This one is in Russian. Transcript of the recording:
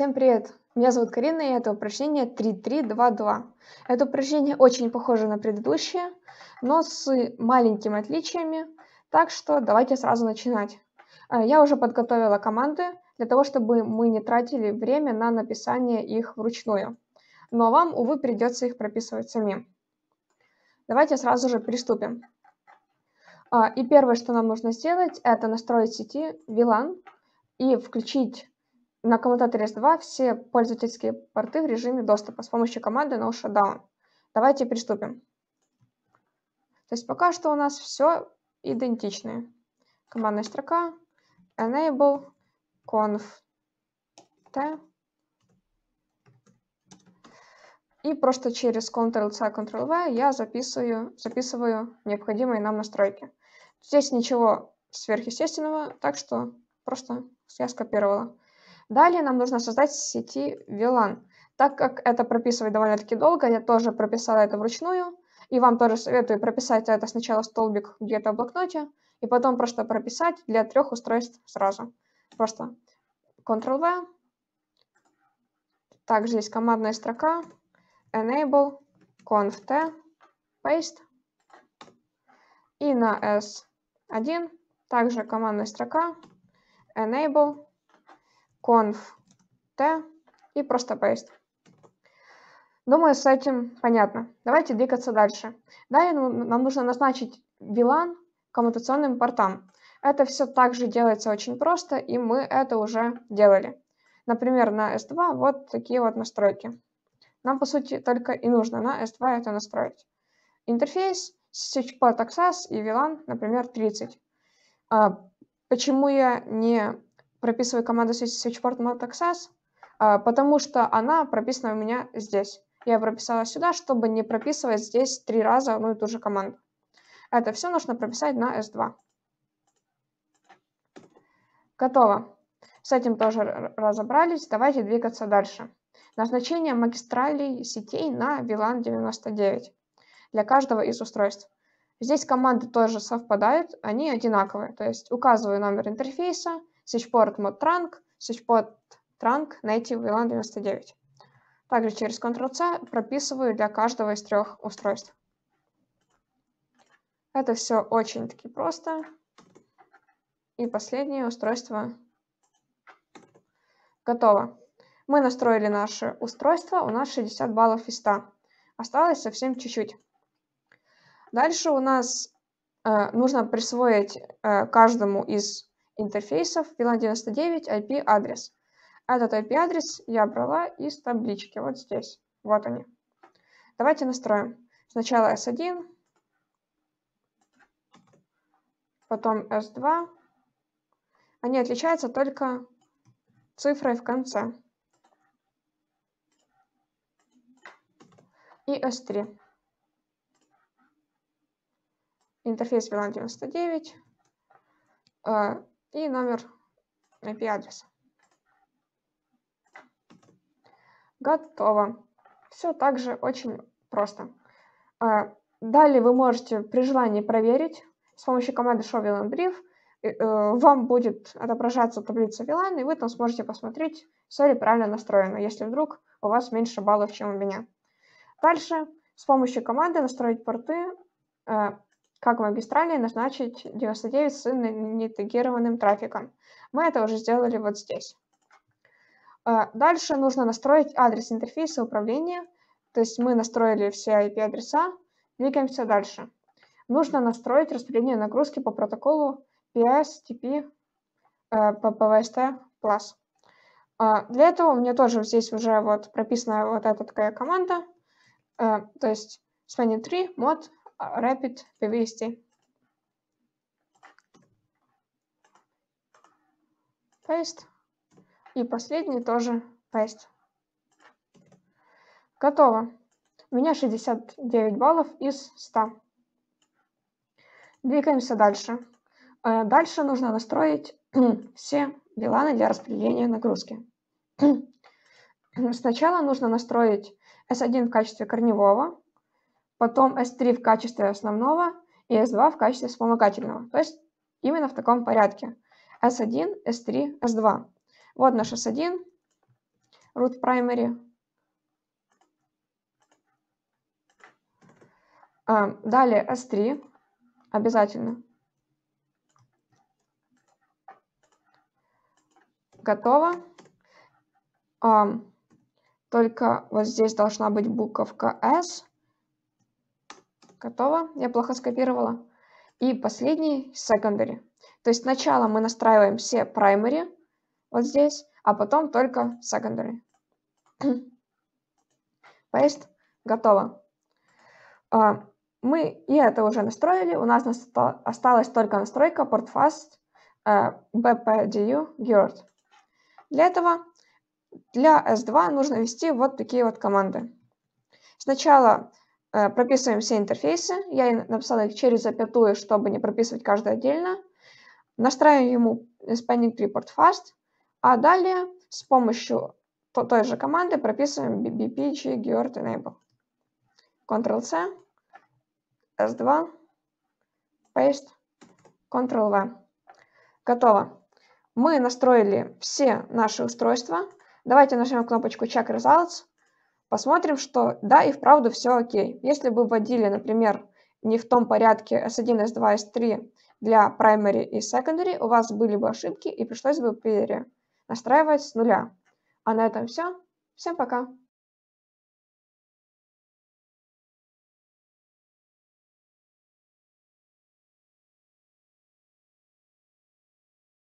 Всем привет! Меня зовут Карина, и это упражнение 3.3.2.2. Это упражнение очень похоже на предыдущее, но с маленькими отличиями, так что давайте сразу начинать. Э, я уже подготовила команды для того, чтобы мы не тратили время на написание их вручную. Но ну, а вам, увы, придется их прописывать самим. Давайте сразу же приступим. Э, и первое, что нам нужно сделать, это настроить сети VLAN и включить на коммутаторе S2 все пользовательские порты в режиме доступа с помощью команды no shutdown. Давайте приступим. То есть пока что у нас все идентичное. Командная строка, enable, conf, t. И просто через Ctrl-C, Ctrl-V я записываю, записываю необходимые нам настройки. Здесь ничего сверхъестественного, так что просто я скопировала. Далее нам нужно создать сети VLAN. Так как это прописывать довольно-таки долго, я тоже прописала это вручную. И вам тоже советую прописать это сначала в столбик где-то в блокноте, и потом просто прописать для трех устройств сразу. Просто Ctrl-V. Также есть командная строка enable conf t paste. И на S1 также командная строка enable conf t и просто paste. Думаю, с этим понятно. Давайте двигаться дальше. Далее ну, нам нужно назначить VLAN коммутационным портам. Это все также делается очень просто, и мы это уже делали. Например, на S2 вот такие вот настройки. Нам, по сути, только и нужно на S2 это настроить. Интерфейс, switchport access и VLAN, например, 30. А, почему я не прописываю команду switchport mode access, потому что она прописана у меня здесь. Я прописала сюда, чтобы не прописывать здесь три раза одну и ту же команду. Это все нужно прописать на S2. Готово. С этим тоже разобрались. Давайте двигаться дальше. Назначение магистралей сетей на VLAN 99 для каждого из устройств. Здесь команды тоже совпадают, они одинаковые. То есть указываю номер интерфейса, SwitchPort ModTrunk, SwitchPort Trunk Native VLAN99. Также через Ctrl-C прописываю для каждого из трех устройств. Это все очень-таки просто. И последнее устройство готово. Мы настроили наше устройство, у нас 60 баллов из 100. Осталось совсем чуть-чуть. Дальше у нас э, нужно присвоить э, каждому из интерфейсов VLAN99 IP-адрес. Этот IP-адрес я брала из таблички, вот здесь. Вот они. Давайте настроим. Сначала S1, потом S2. Они отличаются только цифрой в конце. И S3. Интерфейс VLAN 99 и номер IP-адреса. Готово. Все также очень просто. А, далее вы можете при желании проверить с помощью команды show VLAN brief. Э, э, вам будет отображаться таблица VLAN, и вы там сможете посмотреть, все ли правильно настроено, если вдруг у вас меньше баллов, чем у меня. Дальше с помощью команды настроить порты э, как в магистрали назначить 99 с нетегированным трафиком. Мы это уже сделали вот здесь. А, дальше нужно настроить адрес интерфейса управления. То есть мы настроили все IP-адреса. Двигаемся дальше. Нужно настроить распределение нагрузки по протоколу PS, TP, PPVST+. Для этого у меня тоже здесь уже вот прописана вот эта такая команда. Э, то есть span 3 mod Rapid PVST. Paste. И последний тоже paste. Готово. У меня 69 баллов из 100. Двигаемся дальше. Э, дальше нужно настроить все биланы для распределения нагрузки. Сначала нужно настроить S1 в качестве корневого, потом S3 в качестве основного и S2 в качестве вспомогательного. То есть именно в таком порядке. S1, S3, S2. Вот наш S1, root primary. А, далее S3, обязательно. Готово. А, только вот здесь должна быть буковка S. Готово? Я плохо скопировала. И последний secondary. То есть сначала мы настраиваем все primary вот здесь, а потом только secondary. Paste. Готово. А, мы и это уже настроили. У нас осталась только настройка portfast э, bpdu gird. Для этого для S2 нужно ввести вот такие вот команды. Сначала Э, прописываем все интерфейсы. Я написала их через запятую, чтобы не прописывать каждый отдельно. Настраиваем ему spanning tree port fast, а далее с помощью той же команды прописываем bpg geort enable. Ctrl-C, S2, paste, Ctrl-V. Готово. Мы настроили все наши устройства. Давайте нажмем кнопочку Check Results. Посмотрим, что да и вправду все окей. Если бы вводили, например, не в том порядке S1, S2, S3 для primary и secondary, у вас были бы ошибки и пришлось бы перенастраивать с нуля. А на этом все. Всем пока!